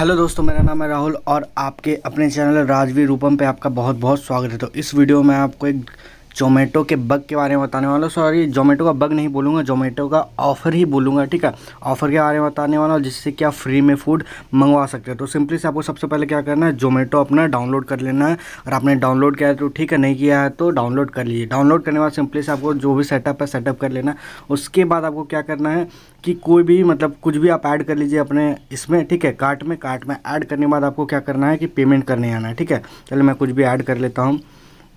hello दोस्तों मेरा नाम है राहुल और आपके अपने चैनल राजवीर रूपम पे आपका बहुत बहुत स्वागत है तो इस वीडियो में आपको एक जोमेटो के बग के बारे में बताने वाला हूँ सॉरी जोमेटो का बग नहीं बोलूँगा जोमेटो का ऑफ़र ही बोलूँगा ठीक है ऑफ़र के बारे में बताने वाला हूँ जिससे कि आप फ्री में फूड मंगवा सकते हो तो सिंपली से आपको सबसे पहले क्या करना है जोमेटो अपना डाउनलोड कर लेना है और आपने डाउनलोड किया है तो ठीक है नहीं किया है तो डाउनलोड कर लीजिए डाउनलोड करने के बाद सिंपली से आपको जो भी सेटअप है सेटअप कर लेना उसके बाद आपको क्या करना है कि कोई भी मतलब कुछ भी आप ऐड कर लीजिए अपने इसमें ठीक है कार्ट में कार्ट में ऐड करने के बाद आपको क्या करना है कि पेमेंट करने आना है ठीक है चलो मैं कुछ भी ऐड कर लेता हूँ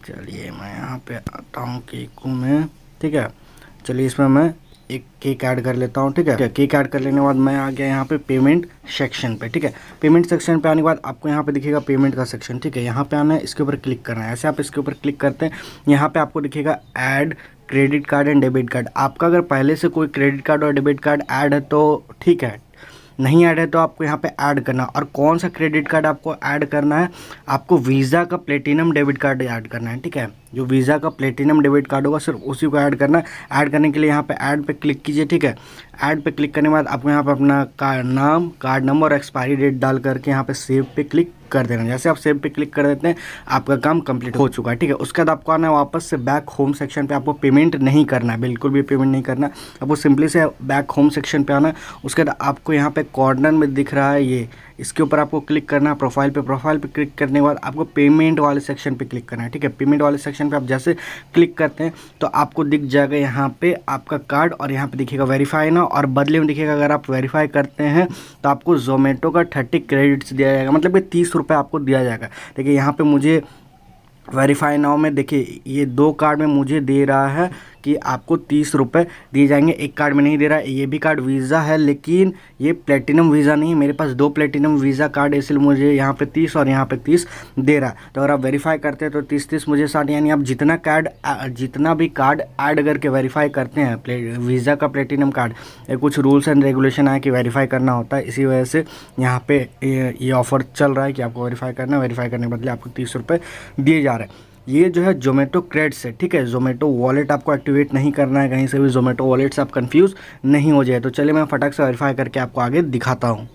चलिए मैं यहाँ पे आता हूँ केकों में ठीक है चलिए इसमें मैं एक केक ऐड कर लेता हूँ ठीक है केक ऐड कर लेने के बाद मैं आ गया यहाँ पे पेमेंट सेक्शन पे ठीक है पेमेंट सेक्शन पे आने के बाद आपको यहाँ पे दिखेगा पेमेंट का सेक्शन ठीक है यहाँ पे आना है इसके ऊपर क्लिक करना है ऐसे आप इसके ऊपर क्लिक करते हैं यहाँ पे आपको दिखेगा add credit card and debit card आपका अगर पहले से कोई क्रेडिट कार्ड और डेबिट कार्ड ऐड है तो ठीक है नहीं ऐड है तो आपको यहाँ पे ऐड करना और कौन सा क्रेडिट कार्ड आपको ऐड करना है आपको वीज़ा का प्लेटिनम डेबिट कार्ड ऐड करना है ठीक है जो वीज़ा का प्लेटिनम डेबिट कार्ड होगा सिर्फ उसी को ऐड करना है ऐड करने के लिए यहाँ पे ऐड पे क्लिक कीजिए ठीक है ऐड पे क्लिक करने के बाद आपको यहाँ पे अपना का नाम कार्ड नंबर और एक्सपायरी डेट डाल करके यहाँ पे सेव पे क्लिक कर देना जैसे आप सेव पे क्लिक कर देते हैं आपका काम कंप्लीट हो चुका है ठीक है उसके बाद आपको आना है वापस से बैक होम सेक्शन पे आपको पेमेंट नहीं करना है बिल्कुल भी पेमेंट नहीं करना आपको सिंपली से बैक होम सेक्शन पे आना है उसके बाद आपको यहाँ पे कॉर्नर में दिख रहा है ये इसके ऊपर आपको क्लिक करना है प्रोफाइल पे प्रोफाइल पे क्लिक करने के बाद आपको पेमेंट वाले सेक्शन पे क्लिक करना है ठीक है पेमेंट वाले सेक्शन पे आप जैसे क्लिक करते हैं तो आपको दिख जाएगा यहाँ पे आपका कार्ड और यहाँ पे दिखेगा वेरीफाई ना और बदले में दिखेगा अगर आप वेरीफाई करते हैं तो आपको जोमेटो का थर्टी क्रेडिट्स दिया जाएगा मतलब कि तीस रुपये आपको दिया जाएगा ठीक है यहाँ पर मुझे वेरीफाई नाव में देखिए ये दो कार्ड में मुझे दे रहा है कि आपको तीस रुपये दिए जाएंगे एक कार्ड में नहीं दे रहा है ये भी कार्ड वीज़ा है लेकिन ये प्लेटिनम वीज़ा नहीं है मेरे पास दो प्लेटिनम वीज़ा कार्ड इसलिए मुझे यहाँ पर तीस और यहाँ पर तीस दे रहा है तो अगर आप वेरीफाई करते हैं तो तीस तीस मुझे साठ यानी आप जितना कार्ड जितना भी कार्ड ऐड करके वेरीफाई करते हैं वीज़ा का प्लेटिनम कार्ड कुछ रूल्स एंड रेगुलेशन आए कि वेरीफाई करना होता है इसी वजह से यहाँ पे ये ऑफ़र चल रहा है कि आपको वेरीफाई करना वेरीफाई करने के बदले आपको तीस रुपये दिए जा रहे हैं ये जो है जोमेटो क्रेड्स है ठीक है जोमेटो वॉलेट आपको एक्टिवेट नहीं करना है कहीं से भी जोमेटो वॉलेट से आप कन्फ्यूज़ नहीं हो जाए तो चलिए मैं फटाक से वेरीफाई करके आपको आगे दिखाता हूँ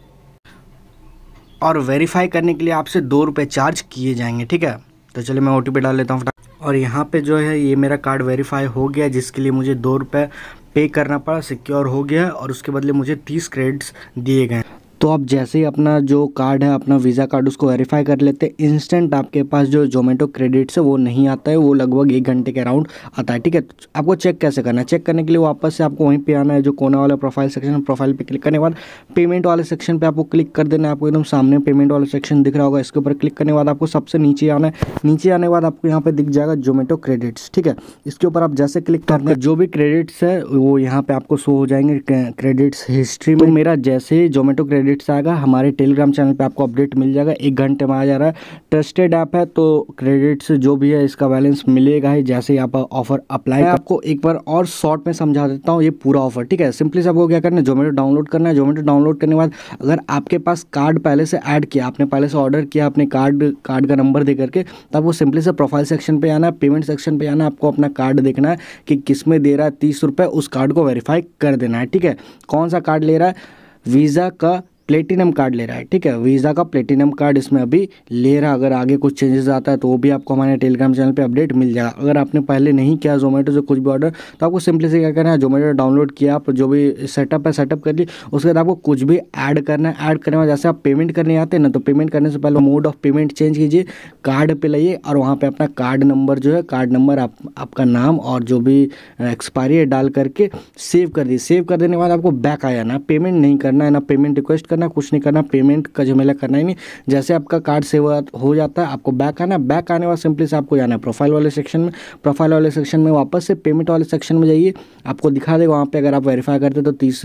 और वेरीफाई करने के लिए आपसे दो रुपये चार्ज किए जाएंगे ठीक है तो चलिए मैं ओ डाल लेता हूँ और यहाँ पे जो है ये मेरा कार्ड वेरीफाई हो गया जिसके लिए मुझे दो रुपये पे करना पड़ा सिक्योर हो गया और उसके बदले मुझे तीस क्रेडिट्स दिए गए तो आप जैसे ही अपना जो कार्ड है अपना वीज़ा कार्ड उसको वेरीफाई कर लेते हैं इंस्टेंट आपके पास जो जोमेटो क्रेडिट्स है वो नहीं आता है वो लगभग एक घंटे के अराउंड आता है ठीक है आपको चेक कैसे करना है चेक करने के लिए वापस से आपको वहीं पे आना है जो कोना वाला प्रोफाइल सेक्शन प्रोफाइल पर क्लिक करने के बाद पेमेंट वाले सेक्शन पे आपको क्लिक कर देना है आपको एकदम सामने पेमेंट वाला सेक्शन दिख रहा होगा इसके ऊपर क्लिक करने के बाद आपको सबसे नीचे आना है नीचे आने के बाद आपको यहाँ पर दिख जाएगा जोमेटो क्रेडिट्स ठीक है इसके ऊपर आप जैसे क्लिक करना जो भी क्रेडिट्स है वो यहाँ पर आपको शो हो जाएंगे क्रेडिट्स हिस्ट्री में तो मेरा जैसे जोमेटो क्रेडिट अपडेट्स आएगा हमारे टेलीग्राम चैनल पे आपको अपडेट मिल जाएगा एक घंटे में आ जा रहा है ट्रस्टेड ऐप है तो क्रेडिट्स जो भी है इसका बैलेंस मिलेगा ही जैसे ही आप ऑफर अप्लाई आपको एक बार और शॉर्ट में समझा देता हूँ ये पूरा ऑफर ठीक है सिंपली से आपको क्या करना है जोमेटो डाउनलोड करना है जोमेटो डाउनलोड करने के बाद अगर आपके पास कार्ड पहले से ऐड किया आपने पहले से ऑर्डर किया अपने कार्ड कार्ड का नंबर दे करके तब वो सिंपली से प्रोफाइल सेक्शन पर आना है पेमेंट सेक्शन पर आना आपको अपना कार्ड देखना है कि किस में दे रहा है तीस रुपये उस कार्ड को वेरीफाई कर देना है ठीक है कौन सा कार्ड ले रहा है वीज़ा का प्लेटिनम कार्ड ले रहा है ठीक है वीज़ा का प्लेटिनम कार्ड इसमें अभी ले रहा है अगर आगे कुछ चेंजेस आता है तो वो भी आपको हमारे टेलीग्राम चैनल पर अपडेट मिल जाएगा अगर आपने पहले नहीं किया जोमेटो से कुछ भी ऑर्डर तो आपको सिंपली से क्या करना है जोमेटो डाउनलोड किया आप जो भी सेटअप है सेटअप कर ली उसके बाद आपको कुछ भी ऐड करना है ऐड करने में जैसे आप पेमेंट करने आते हैं ना तो पेमेंट करने से पहले मोड ऑफ पेमेंट चेंज कीजिए कार्ड पर लाइए और वहाँ पर अपना कार्ड नंबर जो है कार्ड नंबर आप आपका नाम और जो भी एक्सपायरी है डाल करके सेव कर दीजिए सेव कर देने के बाद आपको बैक आ जाना पेमेंट नहीं करना है ना पेमेंट रिक्वेस्ट करना कुछ नहीं करना पेमेंट का झमेला करना ही नहीं जैसे आपका कार्ड सेव हो जाता है आपको बैक आना बैक आने वाला सिंपली से आपको जाना है प्रोफाइल वाले सेक्शन में प्रोफाइल वाले सेक्शन में वापस से पेमेंट वाले सेक्शन में जाइए आपको दिखा देगा वहाँ पर अगर आप वेरीफाई करते तो तीस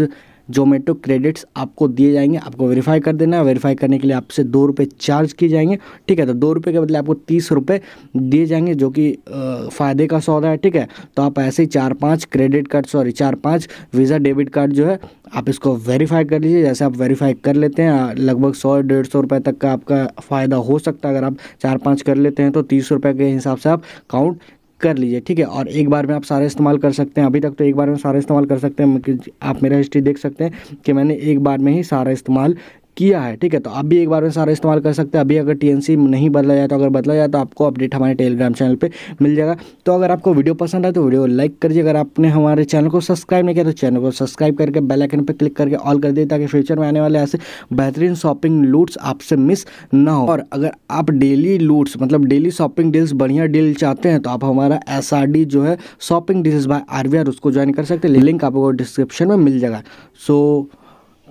जोमेटो क्रेडिट्स आपको दिए जाएंगे आपको वेरीफाई कर देना है वेरीफाई करने के लिए आपसे दो रुपये चार्ज किए जाएंगे ठीक है तो दो रुपये के बदले आपको तीस रुपये दिए जाएंगे जो कि फ़ायदे का सौदा है ठीक है तो आप ऐसे ही चार पाँच क्रेडिट कार्ड सॉरी चार पाँच वीज़ा डेबिट कार्ड जो है आप इसको वेरीफाई कर लीजिए जैसे आप वेरीफाई कर लेते हैं लगभग सौ डेढ़ सौ रुपये तक का आपका फ़ायदा हो सकता है अगर आप चार पाँच कर लेते हैं तो तीस रुपये के हिसाब से आप काउंट कर लीजिए ठीक है और एक बार में आप सारे इस्तेमाल कर सकते हैं अभी तक तो एक बार में सारे इस्तेमाल कर सकते हैं आप मेरा हिस्ट्री देख सकते हैं कि मैंने एक बार में ही सारा इस्तेमाल किया है ठीक है तो आप भी एक बार में सारा इस्तेमाल कर सकते हैं अभी अगर टी नहीं बदला जाए तो अगर बदला जाए तो आपको अपडेट हमारे टेलीग्राम चैनल पे मिल जाएगा तो अगर आपको वीडियो पसंद आए तो वीडियो लाइक करिए अगर आपने हमारे चैनल को सब्सक्राइब नहीं किया तो चैनल को सब्सक्राइब करके बेलाइकन पर क्लिक करके ऑल कर दिए ताकि फ्यूचर में आने वाले ऐसे बेहतरीन शॉपिंग लूट्स आपसे मिस ना हो और अगर आप डेली लूट्स मतलब डेली शॉपिंग डील्स बढ़िया डील चाहते हैं तो आप हमारा एस जो है शॉपिंग डील्स बाय आर उसको ज्वाइन कर सकते हैं लिंक आपको डिस्क्रिप्शन में मिल जाएगा so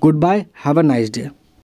good bye have a nice day